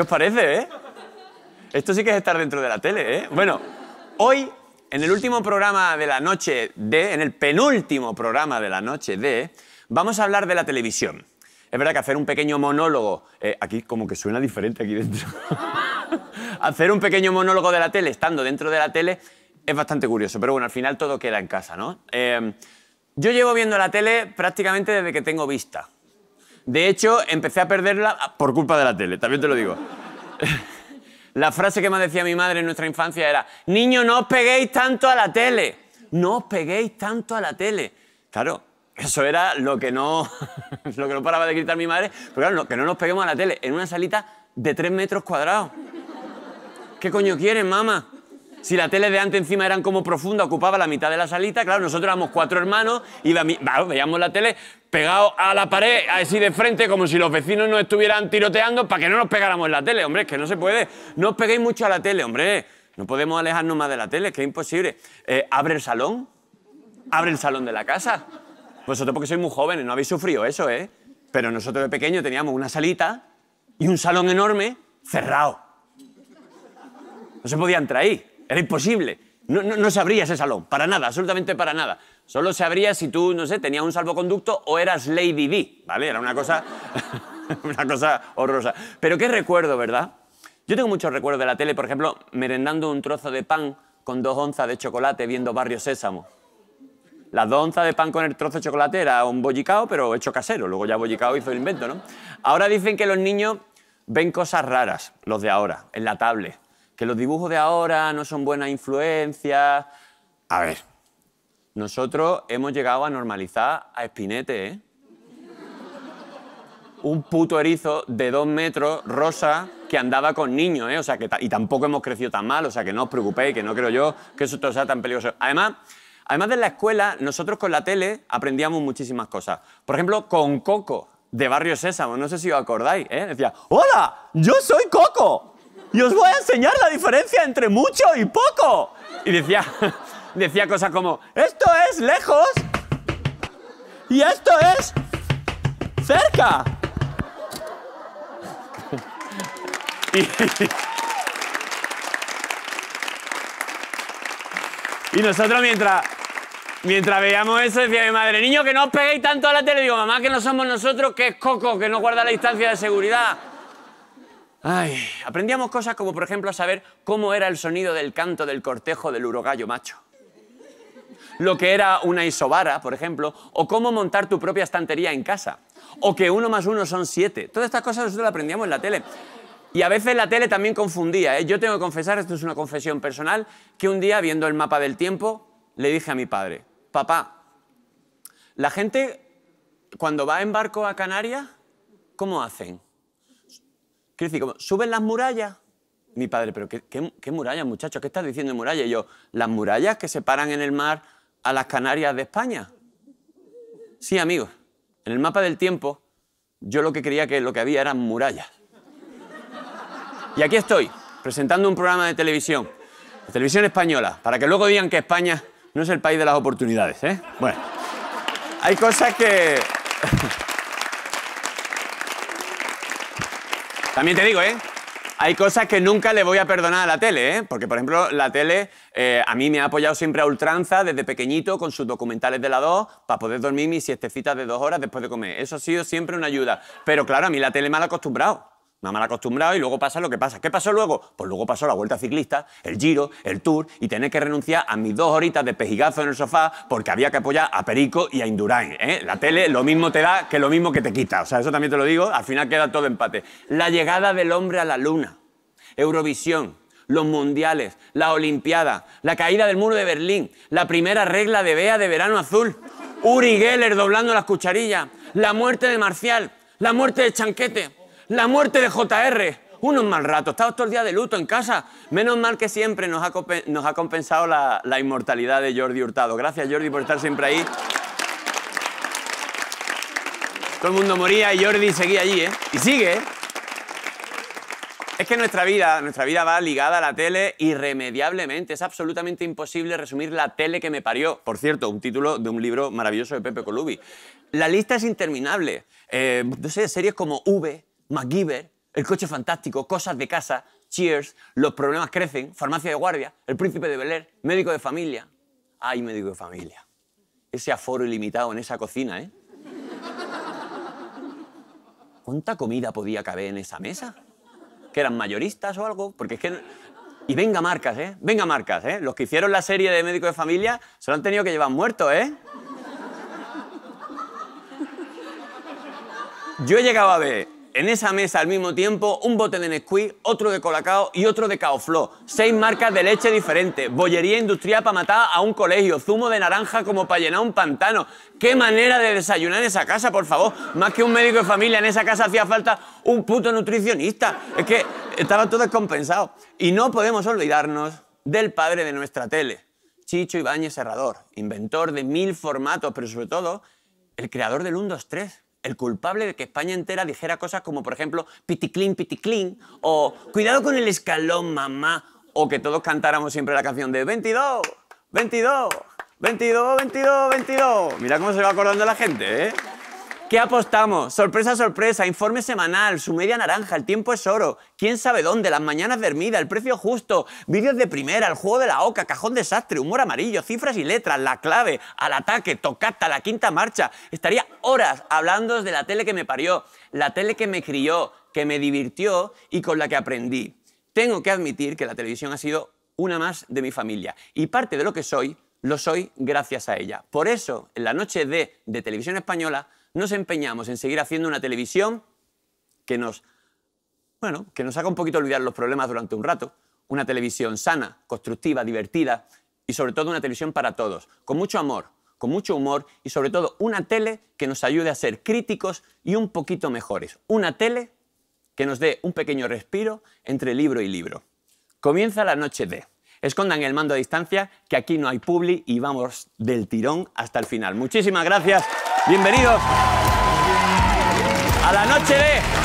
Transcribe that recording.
¿Qué os parece, eh? Esto sí que es estar dentro de la tele, ¿eh? Bueno, hoy, en el último programa de la noche de, en el penúltimo programa de la noche de, vamos a hablar de la televisión. Es verdad que hacer un pequeño monólogo, eh, aquí como que suena diferente aquí dentro. hacer un pequeño monólogo de la tele, estando dentro de la tele, es bastante curioso, pero bueno, al final todo queda en casa, ¿no? Eh, yo llevo viendo la tele prácticamente desde que tengo vista. De hecho, empecé a perderla por culpa de la tele, también te lo digo. la frase que más decía mi madre en nuestra infancia era, niño, no os peguéis tanto a la tele, no os peguéis tanto a la tele. Claro, eso era lo que no, lo que no paraba de gritar mi madre, pero claro, que no nos peguemos a la tele, en una salita de 3 metros cuadrados. ¿Qué coño quieres, mamá? Si la tele de antes encima eran como profunda, ocupaba la mitad de la salita, claro, nosotros éramos cuatro hermanos y veíamos la tele pegado a la pared, así de frente, como si los vecinos nos estuvieran tiroteando para que no nos pegáramos en la tele. Hombre, es que no se puede. No os peguéis mucho a la tele, hombre. No podemos alejarnos más de la tele, es que es imposible. Eh, abre el salón. Abre el salón de la casa. Vosotros porque sois muy jóvenes, no habéis sufrido eso, ¿eh? Pero nosotros de pequeño teníamos una salita y un salón enorme cerrado. No se podían traer. Era imposible. No, no, no, ese salón, para nada, absolutamente para nada. Solo se abría si tú, no sé, tenías un salvoconducto o eras Lady b ¿vale? Era una cosa, una cosa horrorosa. Pero qué recuerdo, ¿verdad? Yo tengo muchos recuerdos de la tele, por ejemplo, merendando un trozo de pan con dos onzas de chocolate viendo Barrio Sésamo. Las dos onzas de pan con el trozo de chocolate era un bollicao, pero hecho casero. Luego ya bollicao hizo el invento, ¿no? Ahora dicen que los niños ven cosas raras, los de ahora, en la tablet que los dibujos de ahora no son buenas influencias. A ver, nosotros hemos llegado a normalizar a Espinete, ¿eh? Un puto erizo de dos metros, rosa, que andaba con niños, ¿eh? O sea, que y tampoco hemos crecido tan mal, o sea, que no os preocupéis, que no creo yo que eso sea tan peligroso. Además, además de la escuela, nosotros con la tele aprendíamos muchísimas cosas. Por ejemplo, con Coco, de Barrio Sésamo, no sé si os acordáis, ¿eh? Decía, ¡Hola! ¡Yo soy Coco! y os voy a enseñar la diferencia entre mucho y poco. Y decía, decía cosas como, esto es lejos y esto es cerca. Y, nosotros mientras, Mientras veíamos eso, decía mi madre, niño, que no os peguéis tanto a la tele. Digo, mamá, que no somos nosotros, que es Coco, que no guarda la distancia de seguridad. Ay, aprendíamos cosas como, por ejemplo, a saber cómo era el sonido del canto del cortejo del urogallo macho. Lo que era una isobara, por ejemplo, o cómo montar tu propia estantería en casa. O que uno más uno son siete. Todas estas cosas nosotros las aprendíamos en la tele. Y a veces la tele también confundía. ¿eh? Yo tengo que confesar, esto es una confesión personal, que un día, viendo el mapa del tiempo, le dije a mi padre, papá, la gente cuando va en barco a Canarias, ¿cómo hacen? Quiero decir, como, suben las murallas. Mi padre, pero ¿qué, murallas, muchachos? ¿Qué estás diciendo de murallas? Y yo, las murallas que separan en el mar a las Canarias de España. Sí, amigos, en el mapa del tiempo yo lo que creía que lo que había eran murallas. Y aquí estoy, presentando un programa de televisión, de televisión española, para que luego digan que España no es el país de las oportunidades, ¿eh? Bueno, hay cosas que... También te digo, ¿eh? Hay cosas que nunca le voy a perdonar a la tele, ¿eh? porque por ejemplo la tele eh, a mí me ha apoyado siempre a ultranza desde pequeñito con sus documentales de la 2 para poder dormir mis siestecitas de dos horas después de comer. Eso ha sido siempre una ayuda. Pero claro, a mí la tele me ha acostumbrado. Me ha mal acostumbrado y luego pasa lo que pasa. ¿Qué pasó luego? Pues luego pasó la vuelta ciclista, el giro, el tour y tener que renunciar a mis dos horitas de pejigazo en el sofá porque había que apoyar a Perico y a Indurain. ¿eh? La tele lo mismo te da que lo mismo que te quita. O sea, eso también te lo digo. Al final queda todo empate. La llegada del hombre a la luna. Eurovisión, los mundiales, la Olimpiada, la caída del muro de Berlín, la primera regla de Bea de verano azul, Uri Geller doblando las cucharillas, la muerte de Marcial, la muerte de Chanquete, la muerte de JR. Unos mal ratos. Estaba todo el día de luto en casa. Menos mal que siempre nos ha, nos ha compensado la, inmortalidad de Jordi Hurtado. Gracias, Jordi, por estar siempre ahí. Todo el mundo moría y Jordi seguía allí, ¿eh? Y sigue, ¿eh? Es que nuestra vida, nuestra vida va ligada a la tele irremediablemente. Es absolutamente imposible resumir la tele que me parió. Por cierto, un título de un libro maravilloso de Pepe Colubi. La lista es interminable. Eh, no sé, series como V, MacGyver, El coche fantástico, Cosas de casa, Cheers, Los problemas crecen, Farmacia de guardia, El príncipe de Bel Médico de familia. ¡Ay, médico de familia! Ese aforo ilimitado en esa cocina, ¿eh? ¿Cuánta comida podía caber en esa mesa? ¿Que eran mayoristas o algo? Porque es que... Y venga marcas, ¿eh? Venga marcas, ¿eh? Los que hicieron la serie de médico de familia se lo han tenido que llevar muerto, ¿eh? Yo he llegado a ver en esa mesa al mismo tiempo un bote de Nesquik, otro de Colacao y otro de Caofló. Seis marcas de leche diferentes, bollería industrial para matar a un colegio, zumo de naranja como para llenar un pantano. ¡Qué manera de desayunar en esa casa, por favor! Más que un médico de familia, en esa casa hacía falta un puto nutricionista. Es que estaba todo descompensado. Y no podemos olvidarnos del padre de nuestra tele, Chicho Ibáñez Herrador, inventor de mil formatos, pero sobre todo el creador del 1, 2, 3 el culpable de que España entera dijera cosas como, por ejemplo, piti clean o cuidado con el escalón, mamá, o que todos cantáramos siempre la canción de 22, 22, 22, 22, 22. Mira cómo se va acordando la gente, ¿eh? ¿Qué apostamos? Sorpresa, sorpresa, informe semanal, su media naranja, el tiempo es oro, quién sabe dónde, las mañanas de el precio justo, vídeos de primera, el juego de la oca, cajón desastre, humor amarillo, cifras y letras, la clave, al ataque, tocata, la quinta marcha. Estaría horas hablando de la tele que me parió, la tele que me crió, que me divirtió y con la que aprendí. Tengo que admitir que la televisión ha sido una más de mi familia y parte de lo que soy lo soy gracias a ella. Por eso, en la noche de, de Televisión Española, nos empeñamos en seguir haciendo una televisión que nos, bueno, que nos haga un poquito olvidar los problemas durante un rato. Una televisión sana, constructiva, divertida y sobre todo una televisión para todos, con mucho amor, con mucho humor y sobre todo una tele que nos ayude a ser críticos y un poquito mejores. Una tele que nos dé un pequeño respiro entre libro y libro. Comienza la noche de. Escondan el mando a distancia, que aquí no hay publi y vamos del tirón hasta el final. Muchísimas gracias. Bienvenidos a la noche de...